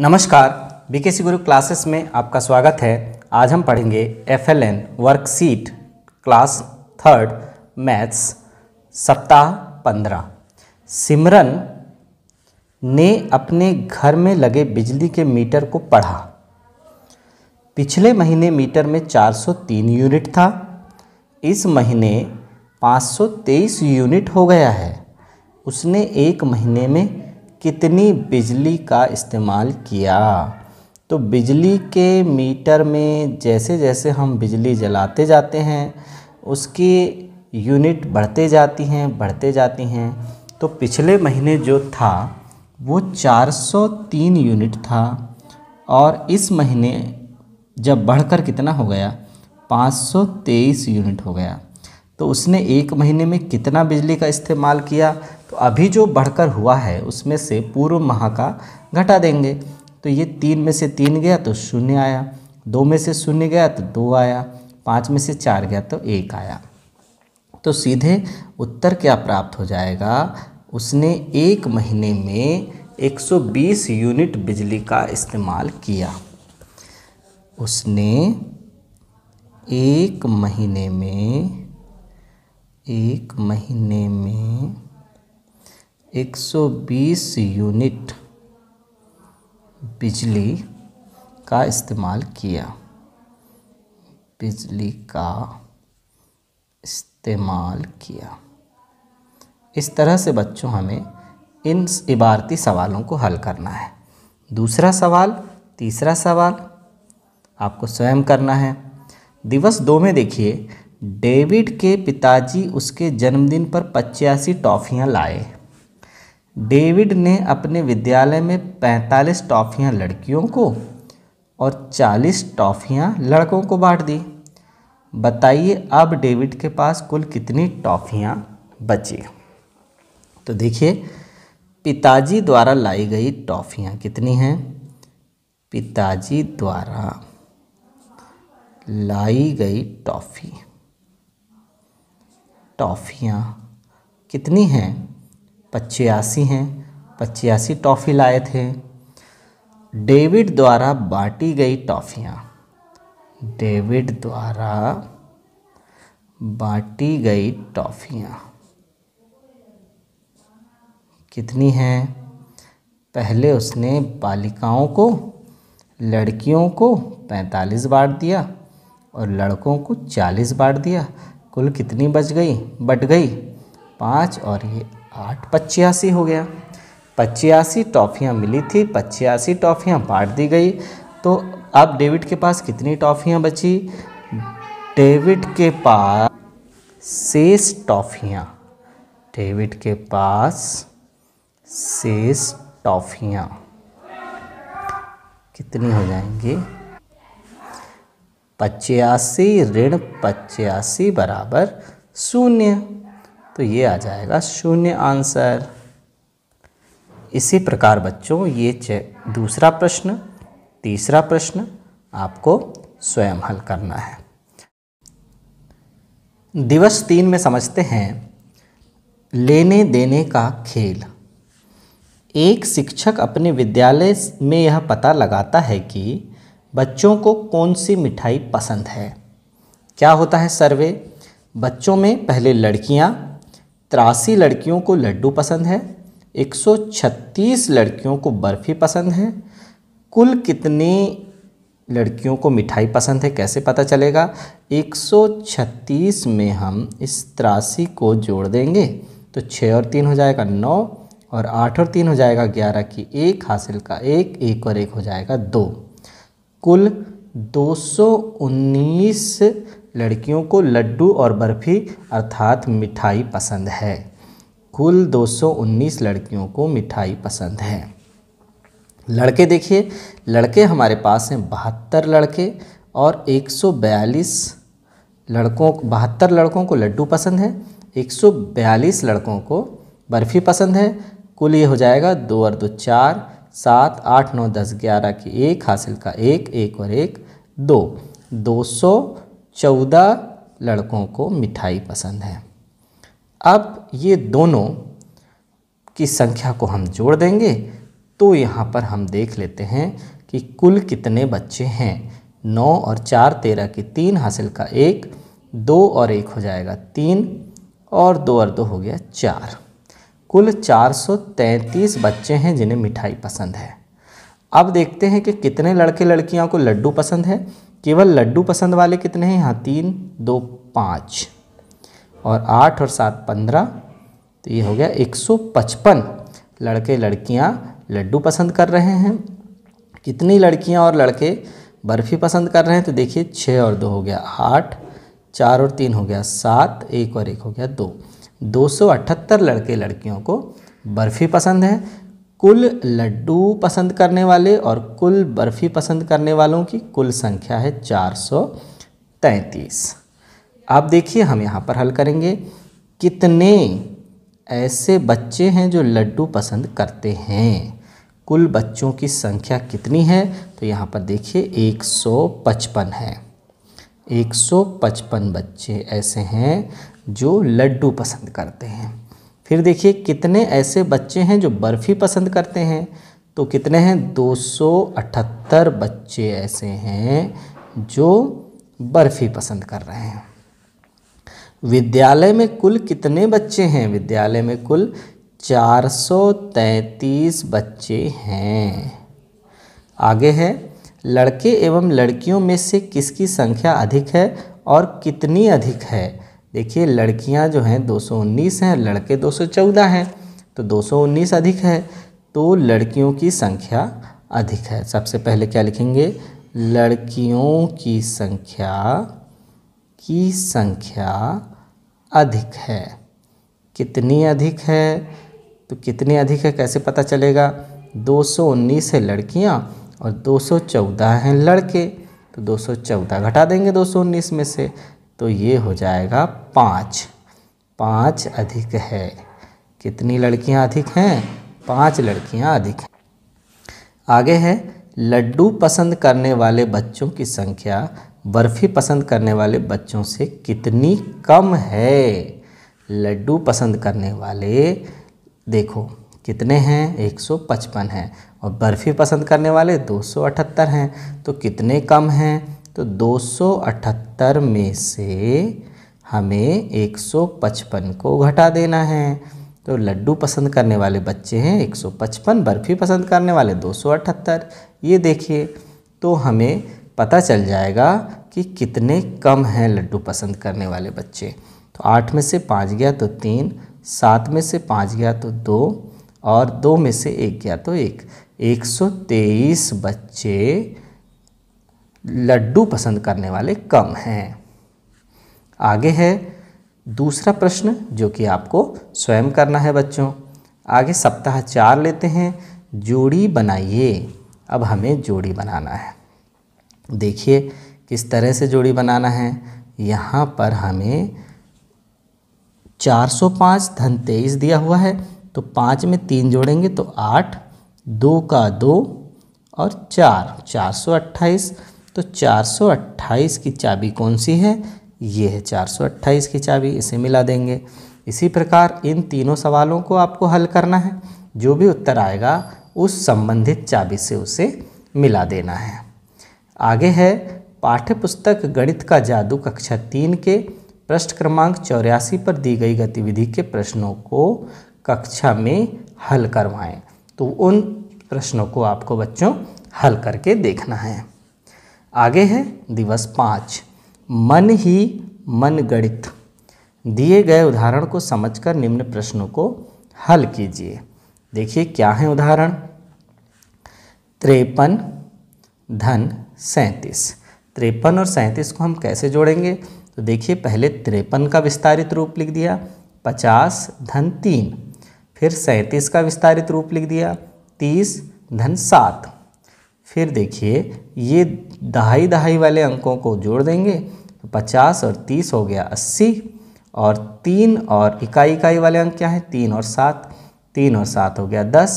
नमस्कार सी गुरु क्लासेस में आपका स्वागत है आज हम पढ़ेंगे F L N worksheet class third maths सप्ताह पंद्रह सिमरन ने अपने घर में लगे बिजली के मीटर को पढ़ा पिछले महीने मीटर में 403 यूनिट था इस महीने 523 यूनिट हो गया है उसने एक महीने में कितनी बिजली का इस्तेमाल किया तो बिजली के मीटर में जैसे जैसे हम बिजली जलाते जाते हैं उसकी यूनिट बढ़ते जाती हैं बढ़ते जाती हैं तो पिछले महीने जो था वो 403 यूनिट था और इस महीने जब बढ़कर कितना हो गया 523 यूनिट हो गया तो उसने एक महीने में कितना बिजली का इस्तेमाल किया अभी जो बढ़कर हुआ है उसमें से पूर्व माह का घटा देंगे तो ये तीन में से तीन गया तो शून्य आया दो में से शून्य गया तो दो आया पाँच में से चार गया तो एक आया तो सीधे उत्तर क्या प्राप्त हो जाएगा उसने एक महीने में 120 यूनिट बिजली का इस्तेमाल किया उसने एक महीने में एक महीने में 120 यूनिट बिजली का इस्तेमाल किया बिजली का इस्तेमाल किया इस तरह से बच्चों हमें इन इबारती सवालों को हल करना है दूसरा सवाल तीसरा सवाल आपको स्वयं करना है दिवस दो में देखिए डेविड के पिताजी उसके जन्मदिन पर पचासी टॉफ़ियाँ लाए डेविड ने अपने विद्यालय में 45 टॉफ़ियाँ लड़कियों को और 40 टॉफ़ियाँ लड़कों को बांट दी बताइए अब डेविड के पास कुल कितनी टॉफियां बची तो देखिए पिताजी द्वारा लाई गई टॉफियां कितनी हैं पिताजी द्वारा लाई गई टॉफ़ी टॉफियां कितनी हैं पचासी हैं पचासी टॉफ़ी लाए थे डेविड द्वारा बांटी गई टॉफ़ियाँ डेविड द्वारा बांटी गई टॉफ़ियाँ कितनी हैं पहले उसने बालिकाओं को लड़कियों को पैंतालीस बांट दिया और लड़कों को चालीस बांट दिया कुल कितनी बच गई बट गई पाँच और ये आठ पचासी हो गया पचासी टॉफ़ियाँ मिली थी पचासी टॉफ़ियाँ बांट दी गई तो अब डेविड के पास कितनी टॉफ़ियाँ बची डेविड के पास शेष टॉफ़ियाँ डेविड के पास शेष टॉफ़ियाँ कितनी हो जाएंगी पचासी ऋण पचासी बराबर शून्य तो ये आ जाएगा शून्य आंसर इसी प्रकार बच्चों ये दूसरा प्रश्न तीसरा प्रश्न आपको स्वयं हल करना है दिवस तीन में समझते हैं लेने देने का खेल एक शिक्षक अपने विद्यालय में यह पता लगाता है कि बच्चों को कौन सी मिठाई पसंद है क्या होता है सर्वे बच्चों में पहले लड़कियां तिरासी लड़कियों को लड्डू पसंद है 136 लड़कियों को बर्फ़ी पसंद है कुल कितनी लड़कियों को मिठाई पसंद है कैसे पता चलेगा 136 में हम इस तिरासी को जोड़ देंगे तो छः और तीन हो जाएगा नौ और आठ और तीन हो जाएगा ग्यारह की एक हासिल का एक एक और एक हो जाएगा दो कुल 219 लड़कियों को लड्डू और बर्फ़ी अर्थात मिठाई पसंद है कुल 219 लड़कियों को मिठाई पसंद है लड़के देखिए लड़के हमारे पास हैं बहत्तर लड़के और 142 लड़कों बहत्तर लड़कों को लड्डू पसंद है 142 लड़कों को बर्फ़ी पसंद है कुल ये हो जाएगा दो और दो चार सात आठ नौ दस ग्यारह की एक हासिल का एक एक और एक दो दो सौ चौदह लड़कों को मिठाई पसंद है अब ये दोनों की संख्या को हम जोड़ देंगे तो यहाँ पर हम देख लेते हैं कि कुल कितने बच्चे हैं नौ और चार तेरह की तीन हासिल का एक दो और एक हो जाएगा तीन और दो और दो हो गया चार कुल चार सौ तैंतीस बच्चे हैं जिन्हें मिठाई पसंद है अब देखते हैं कि कितने लड़के लड़कियों को लड्डू पसंद है केवल लड्डू पसंद वाले कितने हैं यहाँ तीन दो पाँच और आठ और सात पंद्रह तो ये हो गया एक सौ पचपन लड़के लड़कियाँ लड्डू पसंद कर रहे हैं कितनी लड़कियाँ और लड़के बर्फ़ी पसंद कर रहे हैं तो देखिए छः और दो हो गया आठ चार और तीन हो गया सात एक और एक हो गया दो दो सौ अठहत्तर लड़के लड़कियों को बर्फ़ी पसंद है कुल लड्डू पसंद करने वाले और कुल बर्फ़ी पसंद करने वालों की कुल संख्या है चार सौ तैंतीस आप देखिए हम यहाँ पर हल करेंगे कितने ऐसे बच्चे हैं जो लड्डू पसंद करते हैं कुल बच्चों की संख्या कितनी है तो यहाँ पर देखिए 155 है 155 बच्चे ऐसे हैं जो लड्डू पसंद करते हैं फिर देखिए कितने ऐसे बच्चे हैं जो बर्फ़ी पसंद करते हैं तो कितने हैं 278 बच्चे ऐसे हैं जो बर्फ़ी पसंद कर रहे हैं विद्यालय में कुल कितने बच्चे हैं विद्यालय में कुल 433 बच्चे हैं आगे है लड़के एवं लड़कियों में से किसकी संख्या अधिक है और कितनी अधिक है देखिए लड़कियां जो हैं 219 हैं लड़के 214 हैं तो 219 अधिक है तो लड़कियों की संख्या अधिक है सबसे पहले क्या लिखेंगे लड़कियों की संख्या की संख्या अधिक है कितनी अधिक है तो कितनी अधिक है कैसे पता चलेगा 219 है लड़कियां और 214 हैं लड़के तो 214 घटा देंगे 219 में से तो ये हो जाएगा पाँच पाँच अधिक है कितनी लड़कियां अधिक हैं पाँच लड़कियां अधिक हैं आगे है लड्डू पसंद करने वाले बच्चों की संख्या बर्फ़ी पसंद करने वाले बच्चों से कितनी कम है लड्डू पसंद करने वाले देखो कितने हैं 155 हैं और बर्फ़ी पसंद करने वाले 278 हैं तो कितने कम हैं तो 278 में से हमें 155 को घटा देना है तो लड्डू पसंद करने वाले बच्चे हैं 155 बर्फ़ी पसंद करने वाले 278 ये देखिए तो हमें पता चल जाएगा कि कितने कम हैं लड्डू पसंद करने वाले बच्चे तो आठ में से पाँच गया तो तीन सात में से पाँच गया तो दो और दो में से एक गया तो एक 123 बच्चे लड्डू पसंद करने वाले कम हैं आगे है दूसरा प्रश्न जो कि आपको स्वयं करना है बच्चों आगे सप्ताह चार लेते हैं जोड़ी बनाइए अब हमें जोड़ी बनाना है देखिए किस तरह से जोड़ी बनाना है यहाँ पर हमें 405 धन तेईस दिया हुआ है तो पाँच में तीन जोड़ेंगे तो आठ दो का दो और चार चार सौ अट्ठाईस तो 428 की चाबी कौन सी है ये है 428 की चाबी इसे मिला देंगे इसी प्रकार इन तीनों सवालों को आपको हल करना है जो भी उत्तर आएगा उस संबंधित चाबी से उसे मिला देना है आगे है पाठ्यपुस्तक गणित का जादू कक्षा तीन के पृष्ठ क्रमांक चौरासी पर दी गई गतिविधि के प्रश्नों को कक्षा में हल करवाएं तो उन प्रश्नों को आपको बच्चों हल करके देखना है आगे है दिवस पाँच मन ही मन गणित दिए गए उदाहरण को समझकर निम्न प्रश्नों को हल कीजिए देखिए क्या है उदाहरण त्रेपन धन सैंतीस त्रेपन और सैंतीस को हम कैसे जोड़ेंगे तो देखिए पहले त्रेपन का विस्तारित रूप लिख दिया पचास धन तीन फिर सैंतीस का विस्तारित रूप लिख दिया तीस धन सात फिर देखिए ये दहाई दहाई वाले अंकों को जोड़ देंगे तो पचास और तीस हो गया अस्सी और तीन और इकाई इकाई वाले अंक क्या हैं तीन और सात तीन और सात हो गया दस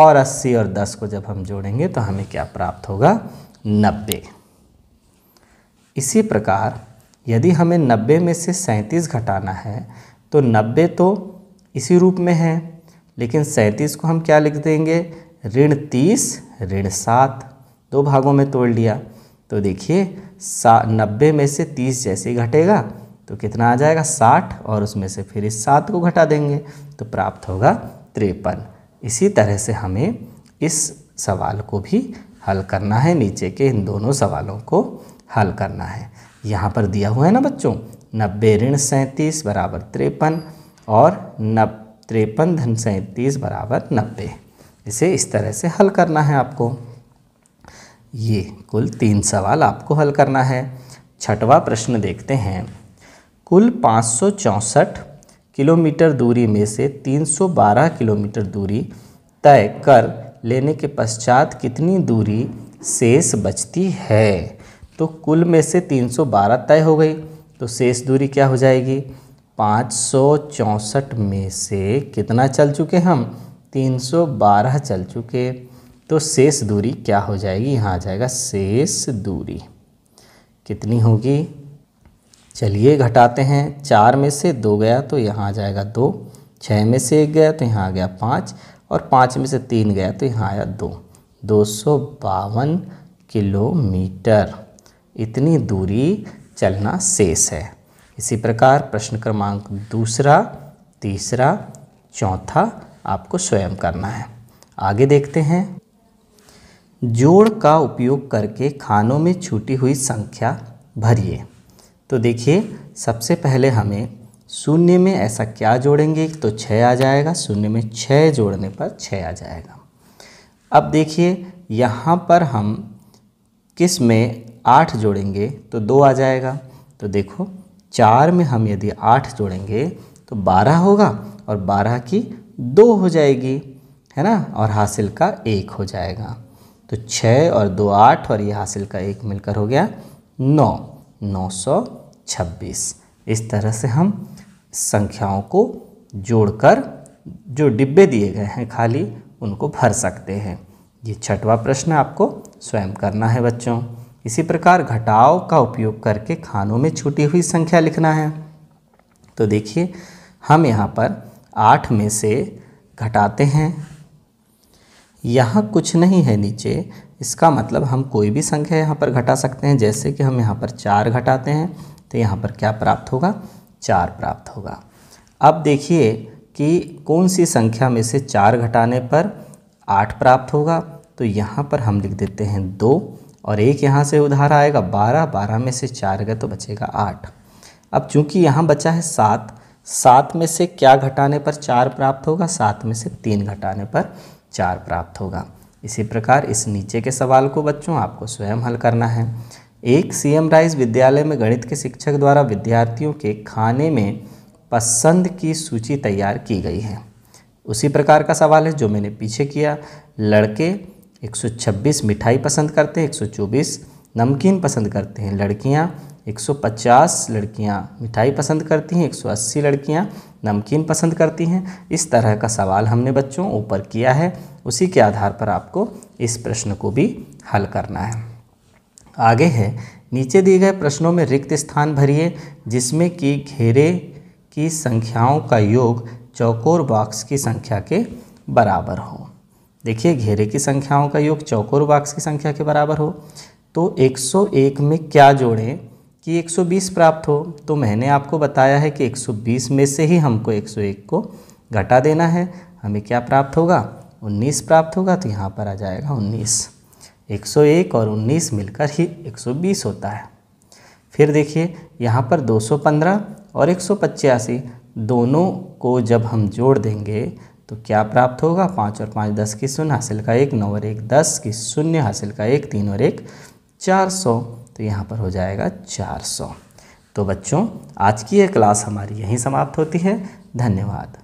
और अस्सी और दस को जब हम जोड़ेंगे तो हमें क्या प्राप्त होगा नब्बे इसी प्रकार यदि हमें नब्बे में से सैंतीस घटाना है तो नब्बे तो इसी रूप में है लेकिन सैंतीस को हम क्या लिख देंगे ऋण तीस ऋण सात दो भागों में तोड़ लिया तो देखिए सा नब्बे में से तीस जैसे ही घटेगा तो कितना आ जाएगा साठ और उसमें से फिर इस सात को घटा देंगे तो प्राप्त होगा त्रेपन इसी तरह से हमें इस सवाल को भी हल करना है नीचे के इन दोनों सवालों को हल करना है यहाँ पर दिया हुआ है ना बच्चों नब्बे ऋण सैंतीस बराबर त्रेपन और नब त्रेपन धन सैंतीस बराबर नब्बे इसे इस तरह से हल करना है आपको ये कुल तीन सवाल आपको हल करना है छठवा प्रश्न देखते हैं कुल पाँच किलोमीटर दूरी में से 312 किलोमीटर दूरी तय कर लेने के पश्चात कितनी दूरी शेष बचती है तो कुल में से 312 तय हो गई तो शेष दूरी क्या हो जाएगी पाँच में से कितना चल चुके हम 312 चल चुके तो शेष दूरी क्या हो जाएगी यहाँ आ जाएगा शेष दूरी कितनी होगी चलिए घटाते हैं चार में से दो गया तो यहाँ आ जाएगा दो छः में से एक गया तो यहाँ आ गया पाँच और पाँच में से तीन गया तो यहाँ आया दो दो सौ बावन किलोमीटर इतनी दूरी चलना शेष है इसी प्रकार प्रश्न क्रमांक दूसरा तीसरा चौथा आपको स्वयं करना है आगे देखते हैं जोड़ का उपयोग करके खानों में छूटी हुई संख्या भरिए तो देखिए सबसे पहले हमें शून्य में ऐसा क्या जोड़ेंगे तो छः आ जाएगा शून्य में छः जोड़ने पर छः आ जाएगा अब देखिए यहाँ पर हम किस में आठ जोड़ेंगे तो दो आ जाएगा तो देखो चार में हम यदि आठ जोड़ेंगे तो बारह होगा और बारह की दो हो जाएगी है ना और हासिल का एक हो जाएगा तो छः और दो आठ और ये हासिल का एक मिलकर हो गया नौ नौ सौ छब्बीस इस तरह से हम संख्याओं को जोड़कर जो डिब्बे दिए गए हैं खाली उनको भर सकते हैं ये छठवां प्रश्न आपको स्वयं करना है बच्चों इसी प्रकार घटाव का उपयोग करके खानों में छूटी हुई संख्या लिखना है तो देखिए हम यहाँ पर आठ में से घटाते हैं यहाँ कुछ नहीं है नीचे इसका मतलब हम कोई भी संख्या यहाँ पर घटा सकते हैं जैसे कि हम यहाँ पर चार घटाते हैं तो यहाँ पर क्या प्राप्त होगा चार प्राप्त होगा अब देखिए कि कौन सी संख्या में से चार घटाने पर आठ प्राप्त होगा तो यहाँ पर हम लिख देते हैं दो और एक यहाँ से उधार आएगा बारह बारह में से चार गए तो बचेगा आठ अब चूंकि यहाँ बचा है सात सात में से क्या घटाने पर चार प्राप्त होगा सात में से तीन घटाने पर चार प्राप्त होगा इसी प्रकार इस नीचे के सवाल को बच्चों आपको स्वयं हल करना है एक सीएम राइज विद्यालय में गणित के शिक्षक द्वारा विद्यार्थियों के खाने में पसंद की सूची तैयार की गई है उसी प्रकार का सवाल है जो मैंने पीछे किया लड़के 126 मिठाई पसंद करते हैं 124 नमकीन पसंद करते हैं लड़कियां 150 लड़कियां मिठाई पसंद करती हैं 180 लड़कियां नमकीन पसंद करती हैं इस तरह का सवाल हमने बच्चों ऊपर किया है उसी के आधार पर आपको इस प्रश्न को भी हल करना है आगे है नीचे दिए गए प्रश्नों में रिक्त स्थान भरिए जिसमें कि घेरे की संख्याओं का योग चौकोर बॉक्स की संख्या के बराबर हो देखिए घेरे की संख्याओं का योग चौकोर बॉक्स की संख्या के बराबर हो तो 101 में क्या जोड़ें कि 120 प्राप्त हो तो मैंने आपको बताया है कि 120 में से ही हमको 101 को घटा देना है हमें क्या प्राप्त होगा 19 प्राप्त होगा तो यहाँ पर आ जाएगा 19 101 और 19 मिलकर ही 120 होता है फिर देखिए यहाँ पर 215 और एक दोनों को जब हम जोड़ देंगे तो क्या प्राप्त होगा पाँच और पाँच दस की शून्य हासिल का एक नौ और एक दस की शून्य हासिल का एक तीन और एक चार सौ तो यहाँ पर हो जाएगा 400 तो बच्चों आज की ये क्लास हमारी यहीं समाप्त होती है धन्यवाद